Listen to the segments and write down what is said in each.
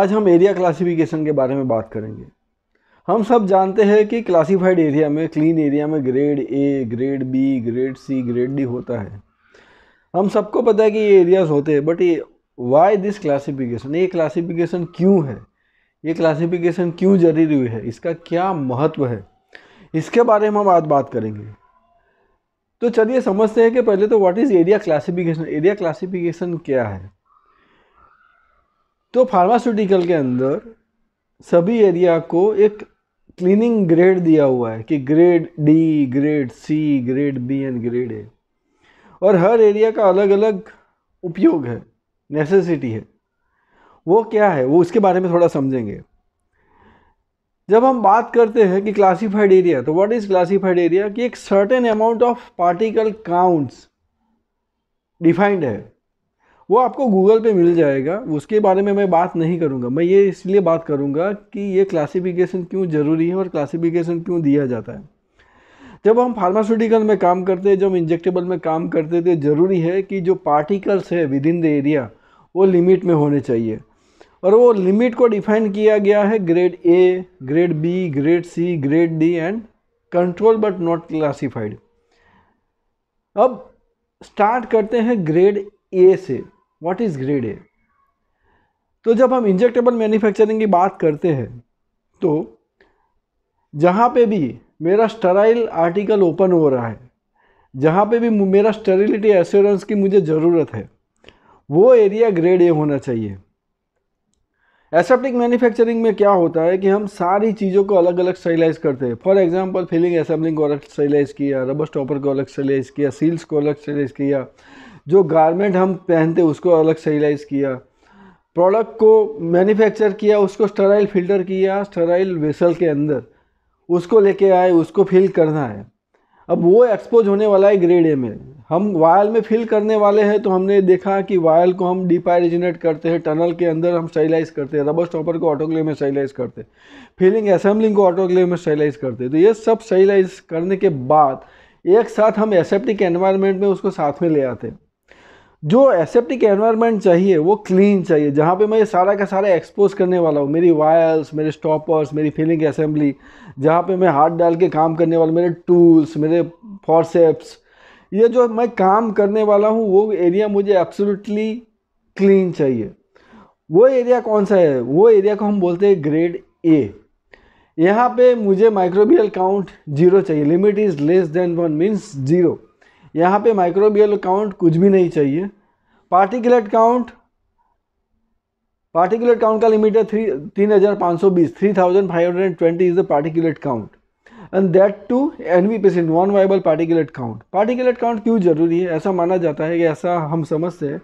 आज हम area classification के बारे में बात करेंगे हम सब जानते हैं कि क्लासिफाइड एरिया में क्लीन एरिया में grade A grade B grade C grade D होता है हम सबको पता है कि ये एरियाज होते हैं बट ये वाई दिस क्लासिफिकेशन ये क्लासिफिकेशन क्यों है ये क्लासिफिकेशन क्यों जरूरी हुई है इसका क्या महत्व है इसके बारे में हम आज बात करेंगे तो चलिए समझते हैं कि पहले तो what is area classification area classification क्या है तो फार्मास्यूटिकल के अंदर सभी एरिया को एक क्लीनिंग ग्रेड दिया हुआ है कि grade D grade C grade B and grade A और हर एरिया का अलग अलग उपयोग है नेसेसिटी है वो क्या है वो उसके बारे में थोड़ा समझेंगे जब हम बात करते हैं कि क्लासिफाइड एरिया तो व्हाट इज़ क्लासिफाइड एरिया कि एक certain amount of particle counts defined है वो आपको गूगल पे मिल जाएगा उसके बारे में मैं बात नहीं करूँगा मैं ये इसलिए बात करूँगा कि ये क्लासिफिकेशन क्यों ज़रूरी है और क्लासिफिकेशन क्यों दिया जाता है जब हम फार्मास्यूटिकल में काम करते हैं जब इंजेक्टेबल में काम करते थे ज़रूरी है कि जो पार्टिकल्स है विद इन द एरिया वो लिमिट में होने चाहिए और वो लिमिट को डिफाइन किया गया है grade A grade B grade C grade D and control but not classified अब स्टार्ट करते हैं ग्रेड ए से व्हाट इज़ ग्रेड ए तो जब हम इंजेक्टेबल मैन्युफैक्चरिंग की बात करते हैं तो जहाँ पे भी मेरा स्टराइल आर्टिकल ओपन हो रहा है जहाँ पे भी मेरा स्टरिलिटी एश्योरेंस की मुझे ज़रूरत है वो एरिया ग्रेड ए होना चाहिए एसेप्टिक मैन्युफैक्चरिंग में क्या होता है कि हम सारी चीज़ों को अलग अलग स्टाइलाइज करते हैं फॉर एग्जांपल फिलिंग असेंबलिंग को अलग स्टाइलाइज किया रबर स्टॉपर को अलग स्टेलाइज किया सील्स को अलग स्टेलाइज किया जो गारमेंट हम पहनते उसको अलग स्टेलाइज किया प्रोडक्ट को मैन्युफैक्चर किया उसको स्टराइल फिल्टर किया स्टराइल वेसल के अंदर उसको लेके आए उसको फिल करना है अब वो एक्सपोज होने वाला है ग्रेड ए में हम वायल में फिल करने वाले हैं तो हमने देखा कि वायल को हम डिपाइरिजिनेट करते हैं टनल के अंदर हम स्टाइलाइज करते हैं रबर स्टॉपर को ऑटोक्लेव में स्टाइलाइज करते हैं फिलिंग असेंबलिंग को ऑटोक्लेव में स्टाइलाइज करते हैं तो ये सब स्टाइलाइज करने के बाद एक साथ हम एसेप्टिक एनवायरनमेंट में उसको साथ में ले आते हैं जो एसेप्टिक एनवायरनमेंट चाहिए वो क्लीन चाहिए जहाँ पे मैं ये सारा का सारा एक्सपोज करने वाला हूँ मेरी वायर्स मेरे स्टॉपर्स मेरी फिलिंग असेंबली जहाँ पे मैं हाथ डाल के काम करने वाला मेरे टूल्स मेरे फॉरसेप्स ये जो मैं काम करने वाला हूँ वो एरिया मुझे एब्सोल्युटली क्लीन चाहिए वो एरिया कौन सा है वो एरिया को हम बोलते हैं ग्रेड ए यहाँ पे मुझे माइक्रोबियल काउंट जीरो चाहिए limit is less than one means zero यहाँ पे माइक्रोबियल काउंट कुछ भी नहीं चाहिए पार्टिकुलेट काउंट पार्टिकुलेट काउंट का लिमिट है थ्री तीन हज़ार पाँच सौ बीस three thousand five hundred and twenty is the particulate count and that to N V patient non viable particulate count particulate count क्यों ज़रूरी है ऐसा माना जाता है कि ऐसा हम समझते हैं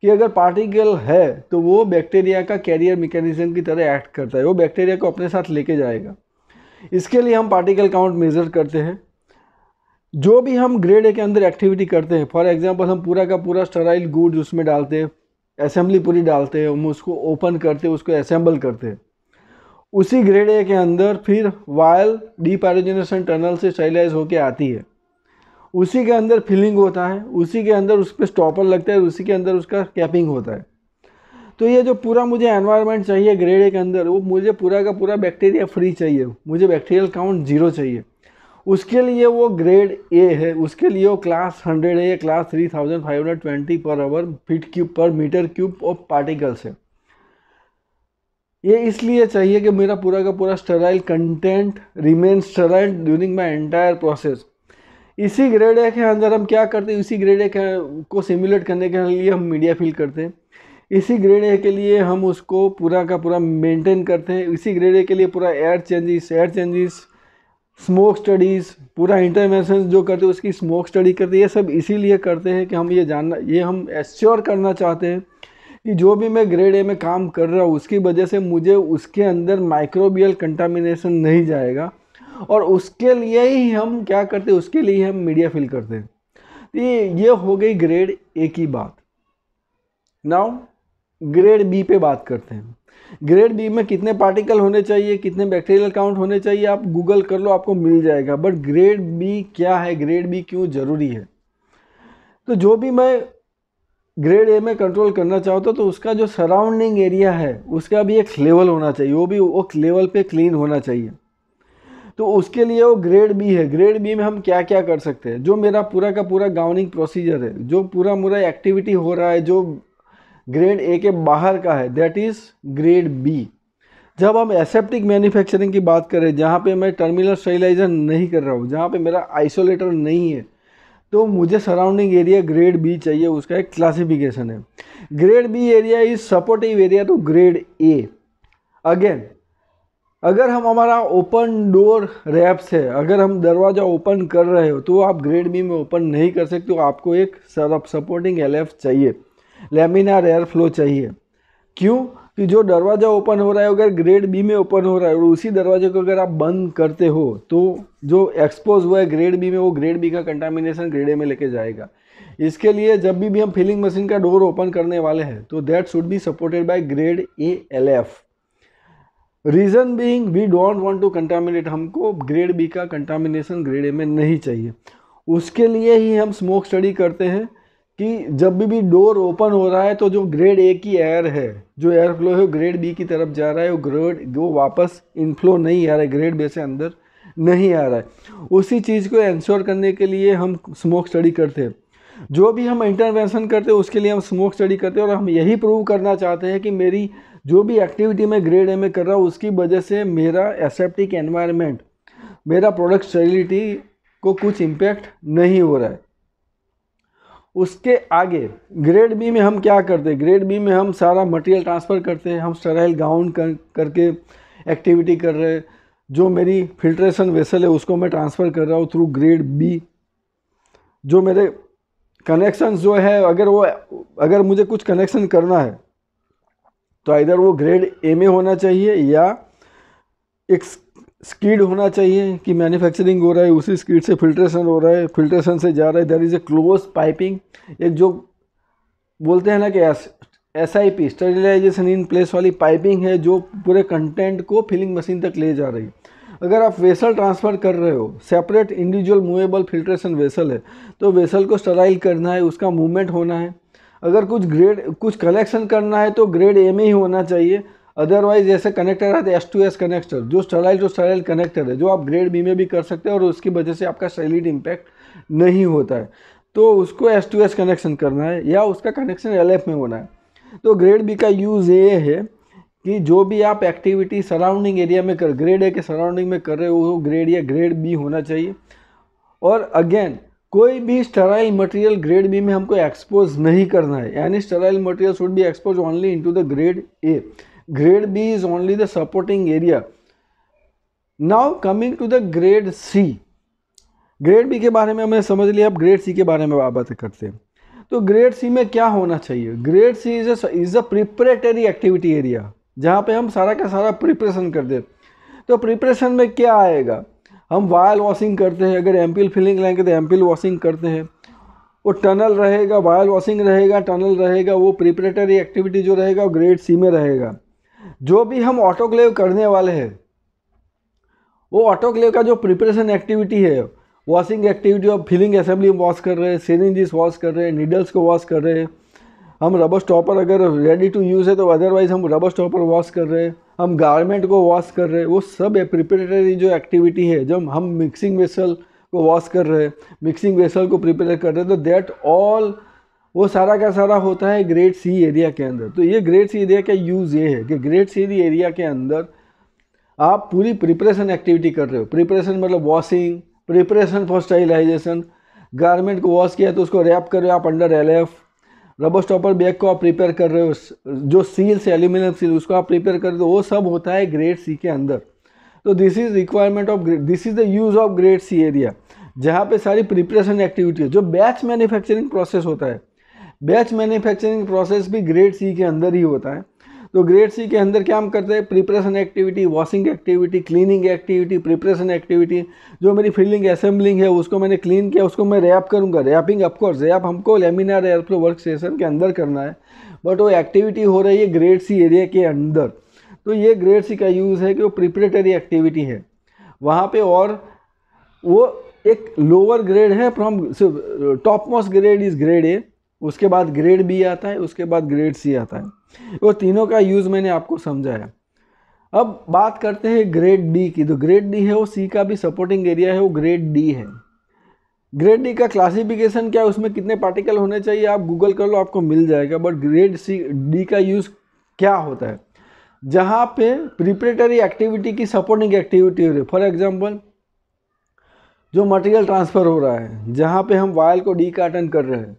कि अगर पार्टिकल है तो वो बैक्टीरिया का कैरियर मैकेनिज्म की तरह एक्ट करता है वो बैक्टीरिया को अपने साथ लेके जाएगा इसके लिए हम पार्टिकल काउंट मेज़र करते हैं जो भी हम ग्रेड ए के अंदर एक्टिविटी करते हैं फॉर एग्जांपल हम पूरा का पूरा स्टराइल गुड्स उसमें डालते हैं असेंबली पूरी डालते हैं हम उसको ओपन करते उसको असेंबल करते हैं उसी ग्रेड ए के अंदर फिर वायल पैरोजिनेशन टनल से स्टाइलाइज होकर आती है उसी के अंदर फिलिंग होता है उसी के अंदर उस पर स्टॉपर लगता है उसी के अंदर उसका कैपिंग होता है तो ये जो पूरा मुझे एनवायरनमेंट चाहिए ग्रेड ए के अंदर वो मुझे पूरा का पूरा बैक्टीरिया फ्री चाहिए मुझे बैक्टीरियल काउंट जीरो चाहिए उसके लिए वो ग्रेड ए है उसके लिए वो क्लास हंड्रेड है class three thousand five hundred twenty per our feet cube per meter cube of particles है ये इसलिए चाहिए कि मेरा पूरा का पूरा sterile content remain sterile during my entire process इसी ग्रेड ए के अंदर हम क्या करते हैं इसी ग्रेड ए को सिमुलेट करने के लिए हम मीडिया फिल करते हैं इसी ग्रेड ए के लिए हम उसको पूरा का पूरा मेंटेन करते हैं इसी ग्रेड ए के लिए पूरा air changes air changes smoke studies पूरा इंटरनेशनल जो करते हैं उसकी स्मोक स्टडी करते हैं ये सब इसीलिए करते हैं कि हम ये जानना ये हम एश्योर करना चाहते हैं कि जो भी मैं ग्रेड ए में काम कर रहा हूँ उसकी वजह से मुझे उसके अंदर माइक्रोबियल कंटामिनेशन नहीं जाएगा और उसके लिए ही हम क्या करते हैं उसके लिए हम मीडिया फिल करते हैं तो ये ये हो गई ग्रेड ए की बात नाउ ग्रेड बी पे बात करते हैं ग्रेड बी में कितने पार्टिकल होने चाहिए कितने बैक्टीरियल काउंट होने चाहिए आप गूगल कर लो आपको मिल जाएगा बट ग्रेड बी क्या है ग्रेड बी क्यों ज़रूरी है तो जो भी मैं ग्रेड ए में कंट्रोल करना चाहता तो उसका जो सराउंडिंग एरिया है उसका भी एक लेवल होना चाहिए वो भी वो लेवल पे क्लीन होना चाहिए तो उसके लिए वो ग्रेड बी है ग्रेड बी में हम क्या क्या कर सकते हैं जो मेरा पूरा का पूरा गाउनिंग प्रोसीजर है जो पूरा मूरा एक्टिविटी हो रहा है जो ग्रेड ए के बाहर का है दैट इज़ ग्रेड बी जब हम एसेप्टिक मैन्युफैक्चरिंग की बात करें जहाँ पे मैं टर्मिनल स्टेलाइजर नहीं कर रहा हूँ जहाँ पे मेरा आइसोलेटर नहीं है तो मुझे सराउंडिंग एरिया ग्रेड बी चाहिए उसका एक क्लासिफिकेशन है grade B area is supportive area to grade A again अगर हम हमारा ओपन डोर रैप्स है अगर हम दरवाज़ा ओपन कर रहे हो तो आप ग्रेड बी में ओपन नहीं कर सकते हो आपको एक सपोर्टिंग एल चाहिए लेमिनार एयर फ्लो चाहिए क्यों कि जो दरवाज़ा ओपन हो रहा है अगर ग्रेड बी में ओपन हो रहा है और उसी दरवाजे को अगर आप बंद करते हो तो जो एक्सपोज हुआ है ग्रेड बी में वो ग्रेड बी का कंटामिनेशन ग्रेड ए में लेके जाएगा इसके लिए जब भी भी हम फिलिंग मशीन का डोर ओपन करने वाले हैं तो that should be supported by grade A L F reason being we don't want to contaminate हमको ग्रेड बी का कंटामिनेशन ग्रेड ए में नहीं चाहिए उसके लिए ही हम स्मोक स्टडी करते हैं कि जब भी भी डोर ओपन हो रहा है तो जो ग्रेड ए की एयर है जो एयर फ्लो है वो ग्रेड बी की तरफ जा रहा है वो ग्रेड वो वापस इनफ्लो नहीं आ रहा है ग्रेड बे से अंदर नहीं आ रहा है उसी चीज़ को एंश्योर करने के लिए हम स्मोक स्टडी करते हैं जो भी हम इंटरवेंशन करते हैं उसके लिए हम स्मोक स्टडी करते हैं और हम यही प्रूव करना चाहते हैं कि मेरी जो भी एक्टिविटी मैं ग्रेड ए में कर रहा हूँ उसकी वजह से मेरा एसेप्टिक एनवायरनमेंट मेरा प्रोडक्ट स्टेबिलिटी को कुछ इम्पैक्ट नहीं हो रहा है उसके आगे ग्रेड बी में हम क्या करते हैं ग्रेड बी में हम सारा मटेरियल ट्रांसफ़र करते हैं हम स्टराइल गाउन कर करके एक्टिविटी कर रहे हैं जो मेरी फिल्ट्रेशन वेसल है उसको मैं ट्रांसफ़र कर रहा हूँ थ्रू ग्रेड बी जो मेरे कनेक्शंस जो है अगर वो अगर मुझे कुछ कनेक्शन करना है तो इधर वो ग्रेड ए में होना चाहिए या एक स्कीड होना चाहिए कि मैन्युफैक्चरिंग हो रहा है उसी स्कीड से फिल्ट्रेशन हो रहा है फिल्ट्रेशन से जा रहा है there is a close piping एक जो बोलते हैं ना कि S I P sterilization in place वाली पाइपिंग है जो पूरे कंटेंट को फिलिंग मशीन तक ले जा रही है अगर आप वेसल ट्रांसफ़र कर रहे हो separate individual movable filtration vessel है तो वेसल को स्टराइल करना है उसका मूवमेंट होना है अगर कुछ ग्रेड कुछ कलेक्शन करना है तो ग्रेड ए में ही होना चाहिए अदरवाइज ऐसे कनेक्टर आते हैं एस टू एस कनेक्टर जो स्टराइल टू स्टराइल कनेक्टर है जो आप ग्रेड बी में भी कर सकते हैं और उसकी वजह से आपका सैलिड इम्पैक्ट नहीं होता है तो उसको एस टू एस कनेक्शन करना है या उसका कनेक्शन एल में होना है तो ग्रेड बी का यूज़ ये है कि जो भी आप एक्टिविटी सराउंडिंग एरिया में कर ग्रेड ए के सराउंडिंग में कर रहे हो वो ग्रेड या ग्रेड बी होना चाहिए और अगेन कोई भी स्टराइल मटेरियल ग्रेड बी में हमको एक्सपोज नहीं करना है यानी sterile material should be expose only into the grade A grade B is only the supporting area. Now coming to the grade C. Grade B के बारे में हमने समझ लिया अब ग्रेड सी के बारे में बात करते हैं तो ग्रेड सी में क्या होना चाहिए grade C is is a preparatory activity area जहाँ पे हम सारा का सारा प्रिपरेशन कर दे तो प्रिपरेशन में क्या आएगा हम वायल वॉशिंग करते हैं अगर एम फिलिंग लाएंगे तो एम वॉशिंग करते हैं वो टनल रहेगा वायल वॉशिंग रहेगा टनल रहेगा वो प्रिपरेटरी एक्टिविटी जो रहेगा वो ग्रेड सी में रहेगा जो भी हम ऑटोक्लेव करने वाले हैं वो ऑटोक्लेव का जो प्रिपरेशन एक्टिविटी है वॉशिंग एक्टिविटी और फिलिंग असेंबली वॉश कर रहे हैं सीरेंजिस वॉश कर रहे हैं नीडल्स को वॉश कर रहे हैं हम रबर स्टॉपर अगर रेडी टू यूज़ है तो अदरवाइज हम रबर स्टॉपर वॉश कर रहे हैं हम गारमेंट को वॉश कर रहे हैं वो सब प्रिपरेटरी जो एक्टिविटी है जब हम मिक्सिंग वेसल को वॉश कर रहे हैं मिक्सिंग वेसल को प्रिपेयर कर रहे हैं तो दैट ऑल वो सारा का सारा होता है ग्रेट सी एरिया के अंदर तो ये ग्रेट सी एरिया का यूज़ ये है कि ग्रेट सी एरिया के अंदर आप पूरी प्रिपरेशन एक्टिविटी कर रहे हो प्रिपरेशन मतलब washing preparation for sterilization garment को वॉश किया तो उसको रैप कर रहे हो आप under L F rubber stopper bag को आप प्रिपेयर कर रहे हो जो सील से एल्यूमिनियम सील उसको आप प्रिपेयर कर रहे हो वो सब होता है ग्रेट सी के अंदर तो this is requirement of this is the use of grade C area जहाँ पे सारी प्रिपरेशन एक्टिविटी है जो बैच मैन्युफैक्चरिंग प्रोसेस होता है बैच मैन्युफैक्चरिंग प्रोसेस भी ग्रेड सी के अंदर ही होता है तो ग्रेड सी के अंदर क्या हम करते हैं preparation activity washing activity cleaning activity preparation activity जो मेरी फील्डिंग असेंबलिंग है उसको मैंने क्लीन किया उसको मैं रैप करूंगा रैपिंग ऑफकोर्स रैप हमको लेमिनार एयरफ्लो वर्क स्टेशन के अंदर करना है बट वो एक्टिविटी हो रही है ग्रेड सी एरिया के अंदर तो ये ग्रेड सी का यूज़ है कि वो प्रिपरेटरी एक्टिविटी है वहाँ पर और वो एक लोअर ग्रेड है from top most grade is grade A उसके बाद ग्रेड बी आता है उसके बाद ग्रेड सी आता है वो तीनों का यूज़ मैंने आपको समझाया अब बात करते हैं ग्रेड डी की तो ग्रेड डी है वो सी का भी सपोर्टिंग एरिया है वो ग्रेड डी है ग्रेड डी का क्लासिफिकेशन क्या है उसमें कितने पार्टिकल होने चाहिए आप गूगल कर लो आपको मिल जाएगा बट ग्रेड सी डी का यूज़ क्या होता है जहाँ पे प्रिपरेटरी एक्टिविटी की सपोर्टिंग एक्टिविटी हो रही है फॉर एग्जाम्पल जो मटेरियल ट्रांसफ़र हो रहा है जहाँ पे हम वायल को डी कर रहे हैं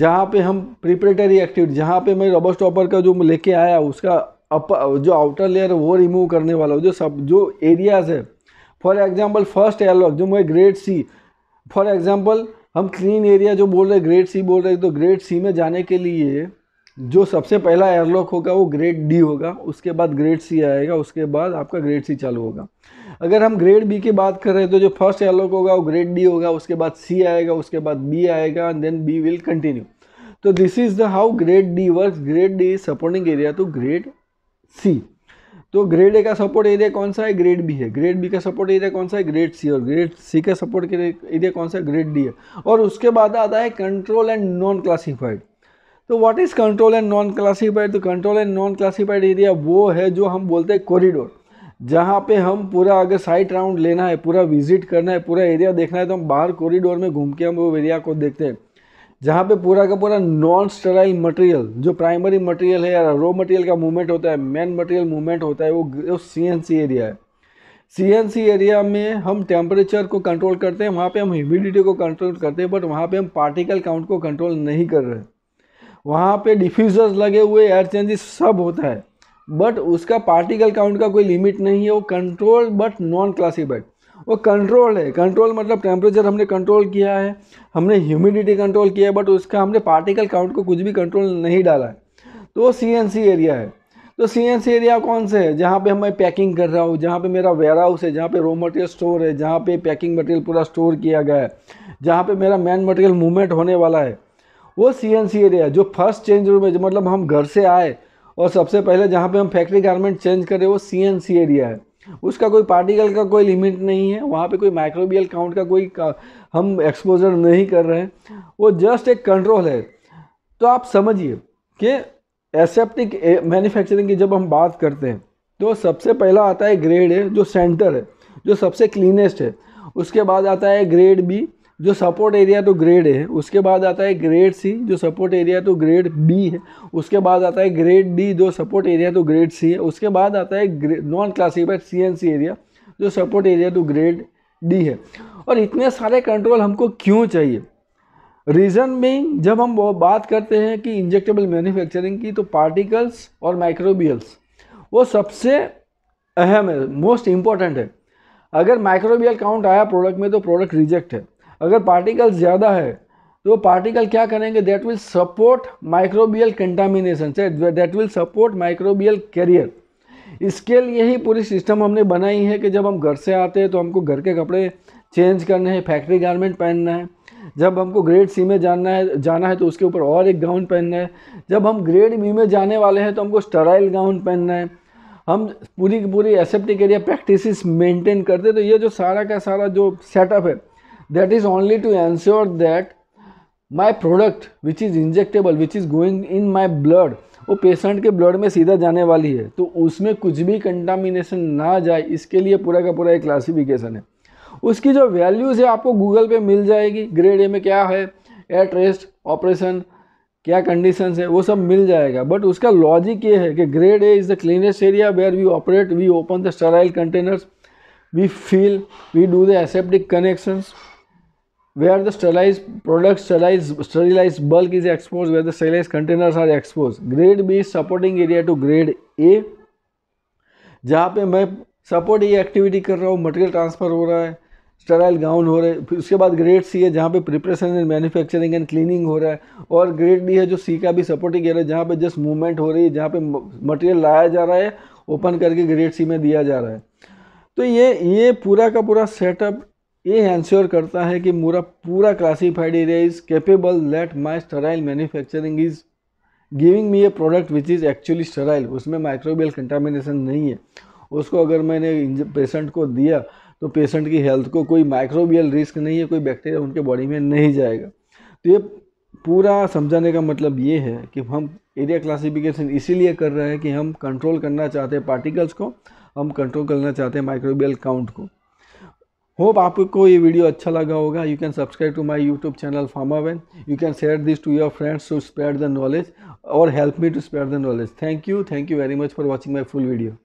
जहाँ पे हम प्रिपरेटरी एक्टिविटी जहाँ पे मैं रबर स्टॉपर का जो लेके आया उसका अप जो आउटर लेयर वो रिमूव करने वाला हूँ जो सब जो एरियाज़ है फॉर एग्जाम्पल फर्स्ट एयरलॉक जो मैं ग्रेड सी फॉर एग्जाम्पल हम क्लीन एरिया जो बोल रहे ग्रेड सी बोल रहे तो ग्रेड सी में जाने के लिए जो सबसे पहला एयरलॉक होगा वो ग्रेड डी होगा उसके बाद ग्रेड सी आएगा उसके बाद आपका ग्रेड सी चालू होगा अगर हम ग्रेड बी की बात कर रहे हैं तो जो फर्स्ट एलोक होगा वो ग्रेड डी होगा उसके बाद सी आएगा उसके बाद बी आएगा and then B will continue तो this is the how grade D work grade D is supporting area to grade C तो ग्रेड ए का सपोर्ट एरिया कौन सा है ग्रेड बी है ग्रेड बी का सपोर्ट एरिया कौन सा है ग्रेड सी और ग्रेड सी का सपोर्ट एरिया कौन सा है ग्रेड डी है और उसके बाद आता है कंट्रोल एंड नॉन क्लासिफाइड तो what is control and non classified तो control and non classified area वो है जो हम बोलते हैं कॉरिडोर जहाँ पे हम पूरा अगर साइट राउंड लेना है पूरा विजिट करना है पूरा एरिया देखना है तो हम बाहर कॉरिडोर में घूम के हम वो एरिया को देखते हैं जहाँ पे पूरा का पूरा नॉन स्टराइल मटेरियल जो प्राइमरी मटेरियल है या रो मटेरियल का मूवमेंट होता है मेन मटेरियल मूवमेंट होता है वो सी एन सी एरिया है सी एरिया में हम टेम्परेचर को कंट्रोल करते हैं वहाँ पे हम ह्यूमिडिटी को कंट्रोल करते हैं बट वहाँ पे हम पार्टिकल काउंट को कंट्रोल नहीं कर रहे वहाँ पे डिफ्यूज़र्स लगे हुए एयर चेंजेस सब होता है बट उसका पार्टिकल काउंट का कोई लिमिट नहीं है वो कंट्रोल बट नॉन क्लासीफाइड वो कंट्रोल है कंट्रोल मतलब टेम्परेचर हमने कंट्रोल किया है हमने ह्यूमिडिटी कंट्रोल किया है बट उसका हमने पार्टिकल काउंट को कुछ भी कंट्रोल नहीं डाला है तो वो सी एरिया है तो सी एरिया कौन से है जहाँ पे मैं पैकिंग कर रहा हूँ जहाँ पे मेरा वेयर हाउस है जहाँ पे रॉ मटेरियल स्टोर है जहाँ पे पैकिंग मटेरियल पूरा स्टोर किया गया है जहाँ पे मेरा मैन मटेरियल मूवमेंट होने वाला है वो सी एरिया जो फर्स्ट चेंज रूम है जो मतलब हम घर से आए और सबसे पहले जहाँ पे हम फैक्ट्री गारमेंट चेंज करें वो सी एन सी एरिया है उसका कोई पार्टिकल का कोई लिमिट नहीं है वहाँ पे कोई माइक्रोबियल काउंट का कोई का, हम एक्सपोजर नहीं कर रहे हैं वो जस्ट एक कंट्रोल है तो आप समझिए कि एसेप्टिक मैन्युफैक्चरिंग की जब हम बात करते हैं तो सबसे पहला आता है ग्रेड ए जो सेंटर है जो सबसे क्लीनेस्ट है उसके बाद आता है ग्रेड बी जो सपोर्ट एरिया तो ग्रेड है उसके बाद आता है ग्रेड सी जो सपोर्ट एरिया तो ग्रेड बी है उसके बाद आता है ग्रेड डी जो सपोर्ट एरिया तो ग्रेड सी है उसके बाद आता है non classified C N C area जो सपोर्ट एरिया तो ग्रेड डी है और इतने सारे कंट्रोल हमको क्यों चाहिए रीज़न बिंग जब हम बात करते हैं कि इंजेक्टेबल मैन्युफैक्चरिंग की तो पार्टिकल्स और माइक्रोबियल्स वो सबसे अहम है मोस्ट इम्पॉर्टेंट है अगर माइक्रोबियल काउंट आया प्रोडक्ट में तो प्रोडक्ट रिजेक्ट है अगर पार्टिकल ज़्यादा है तो पार्टिकल क्या करेंगे that will support microbial contamination that will support microbial carrier इसके लिए ही पूरी सिस्टम हमने बनाई है कि जब हम घर से आते हैं तो हमको घर के कपड़े चेंज करने हैं फैक्ट्री गारमेंट पहनना है जब हमको ग्रेड सी में जाना है जाना है तो उसके ऊपर और एक गाउन पहनना है जब हम ग्रेड बी में जाने वाले हैं तो हमको स्टराइल गाउन पहनना है हम पूरी की पूरी एसेप्टिक एरिया प्रैक्टिस मेंटेन करते तो ये जो सारा का सारा जो सेटअप है that is only to ensure that my product which is injectable which is going in my blood वो पेशेंट के ब्लड में सीधा जाने वाली है तो उसमें कुछ भी कंटामिनेशन ना जाए इसके लिए पूरा का पूरा एक क्लासिफिकेशन है उसकी जो वैल्यूज़ है आपको गूगल पे मिल जाएगी ग्रेड ए में क्या है एट रेस्ट ऑपरेशन क्या कंडीशंस है वो सब मिल जाएगा बट उसका लॉजिक ये है कि grade A is the cleanest area where we operate we open the sterile containers we feel we do the aseptic connections where the sterilized products sterilized, sterilized bulk is exposed where the sterilized containers are exposed grade b supporting area to grade a जहाँ पे मैं support ये activity कर रहा हूँ material transfer हो रहा है स्टराइल गाउन हो रहा है फिर उसके बाद ग्रेड सी है जहाँ पे preparation and manufacturing and cleaning हो रहा है और ग्रेड डी है जो सी का भी सपोर्टिंग एरिया जहाँ पे जस्ट मूवमेंट हो रही है जहाँ पे मटेरियल लाया जा रहा है ओपन करके ग्रेड सी में दिया जा रहा है तो ये ये पूरा का पूरा सेटअप ये एंश्योर करता है कि मूरा पूरा classified area is capable let my sterile manufacturing is giving me a product which is actually sterile उसमें माइक्रोबियल कंटामिनेशन नहीं है उसको अगर मैंने पेशेंट को दिया तो पेशेंट की हेल्थ को कोई माइक्रोबियल रिस्क नहीं है कोई बैक्टीरिया उनके बॉडी में नहीं जाएगा तो ये पूरा समझाने का मतलब ये है कि हम एरिया क्लासिफिकेशन इसीलिए कर रहे हैं कि हम कंट्रोल करना चाहते हैं पार्टिकल्स को हम कंट्रोल करना चाहते हैं माइक्रोबियल काउंट को होप आपको ये वीडियो अच्छा लगा होगा you can subscribe to my YouTube channel फार्मावेन you can share this to your friends to spread the knowledge और help me to spread the knowledge thank you thank you very much for watching my full video